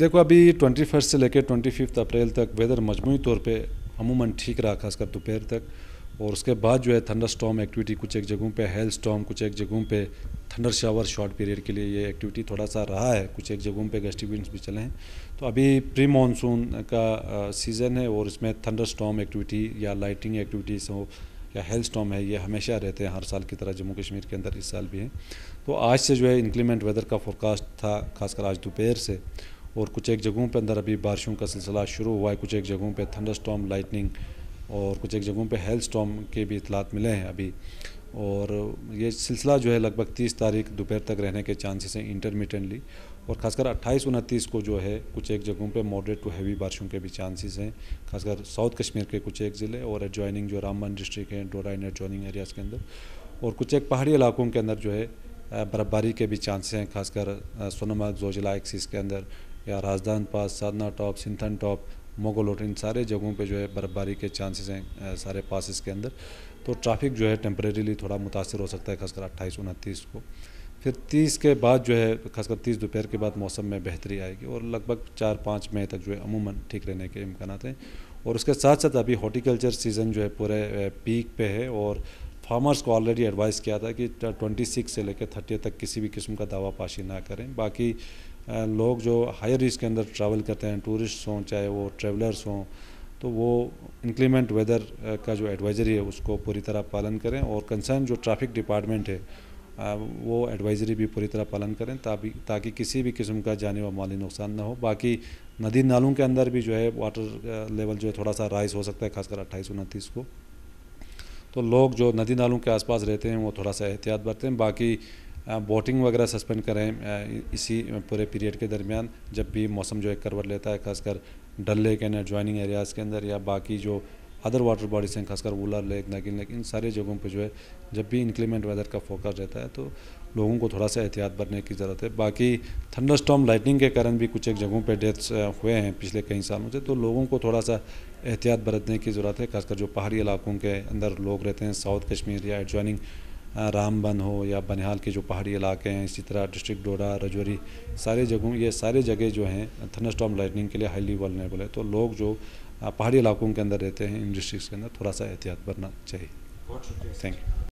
देखो अभी twenty first से लेकर ट्वेंटी फिफ्थ अप्रैल तक वेदर मजमू तौर पर अमूमन ठीक रहा खासकर दोपहर तक और उसके बाद जो है थंडर स्टॉम एक्टिविटी कुछ एक जगहों पे हेल स्टॉम कुछ एक जगहों पे थंडर शावर शॉर्ट पीरियड के लिए ये एक्टिविटी थोड़ा सा रहा है कुछ एक जगहों पे गस्टी विंड्स भी चले हैं तो अभी प्री मानसून का सीज़न है और इसमें थंडर स्टॉम एक्टिविटी या लाइटिंग एक्टिविटीज़ हो या हेल स्टॉम है ये हमेशा रहते हैं हर साल की तरह जम्मू कश्मीर के अंदर इस साल भी हैं तो आज से जो है इंक्लीमेंट वेदर का फोरकास्ट था खासकर आज दोपहर से और कुछ एक जगहों पर अंदर अभी बारिशों का सिलसिला शुरू हुआ है कुछ एक जगहों पर थंडर स्टॉम लाइटनिंग और कुछ एक जगहों पर हेल स्टॉम के भी इतलात मिले हैं अभी और ये सिलसिला जो है लगभग 30 तारीख दोपहर तक रहने के चांसेस हैं इंटरमीडियटली और खासकर 28 उनतीस को जो है कुछ एक जगहों पे मॉडरेट टू हैवी बारिशों के भी चांसेस हैं खासकर साउथ कश्मीर के कुछ एक ज़िले और एडजॉइनिंग जो रामबन डिस्ट्रिक्ट हैं डोरा इन एडजॉइनिंग एरियाज़ के अंदर और कुछ एक पहाड़ी इलाकों के अंदर जो है बर्फबारी के भी चांसेस हैं खासकर सोनमर्ग जोजिला एक्सिस के अंदर या Rajdhan pass Sadhna top Sinthan top Mughal hotel इन सारे जगहों पे जो है बर्फ़बारी के चांसेस हैं सारे पासिस के अंदर तो ट्रैफिक जो है टेम्परेरीली थोड़ा मुतासर हो सकता है खासकर अट्ठाईस उनतीस को फिर तीस के बाद जो है खासकर तीस दोपहर के बाद मौसम में बेहतरी आएगी और लगभग चार पाँच मई तक जो है अमूमन ठीक रहने के इम्कान हैं और उसके साथ साथ अभी हॉर्टिकल्चर सीज़न जो है पूरे पीक पे है और फार्मर्स को ऑलरेडी एडवाइस किया था कि 26 से लेकर 30 तक किसी भी किस्म का दावा पाशी ना करें बाकी लोग जो हायर रिस्क के अंदर ट्रैवल करते हैं टूरिस्ट हों चाहे वो ट्रैवलर्स हों तो वो इंक्लीमेंट वेदर का जो एडवाइजरी है उसको पूरी तरह पालन करें और कंसर्न जो ट्रैफिक डिपार्टमेंट है वो एडवाइजरी भी पूरी तरह पालन करें ताकि ताकि किसी भी किस्म का जाने व माली नुकसान ना हो बाकी नदी नालों के अंदर भी जो है वाटर लेवल जो है थोड़ा सा राइज हो सकता है खासकर अट्ठाईस उनतीस को तो लोग जो नदी नालों के आसपास रहते हैं वो थोड़ा सा एहतियात बरतें बाकी बोटिंग वगैरह सस्पेंड करें इसी पूरे पीरियड के दरमियान जब भी मौसम जो है करवट लेता है खासकर Dal lake and adjoining areas के अंदर या बाकी जो अदर वाटर बॉडीज़ हैं खासकर वूलर लेक नगिन लेक इन सारे जगहों पर जो है जब भी इंक्लीमेंट वेदर का फोकस रहता है तो लोगों को थोड़ा सा एहतियात बरने की ज़रूरत है बाकी थंडर स्टॉम लाइटनिंग के कारण भी कुछ एक जगहों पर डेथ्स हुए हैं पिछले कई सालों से तो लोगों को थोड़ा सा एहतियात बरतने की ज़रूरत है खासकर जो पहाड़ी इलाकों के अंदर लोग रहते हैं साउथ कश्मीर या एडजॉइनिंग रामबन हो या बनिहाल के जो पहाड़ी इलाके हैं इसी तरह डिस्ट्रिक्ट डोडा रजौरी सारे जगहों ये सारे जगह जो हैं थंडर स्टॉम लाइटनिंग के लिए हाईली वर्नेबल है तो लोग जो पहाड़ी इलाकों के अंदर रहते हैं इन डिस्ट्रिक्स के अंदर थोड़ा सा एहतियात बरना चाहिए थैंक यू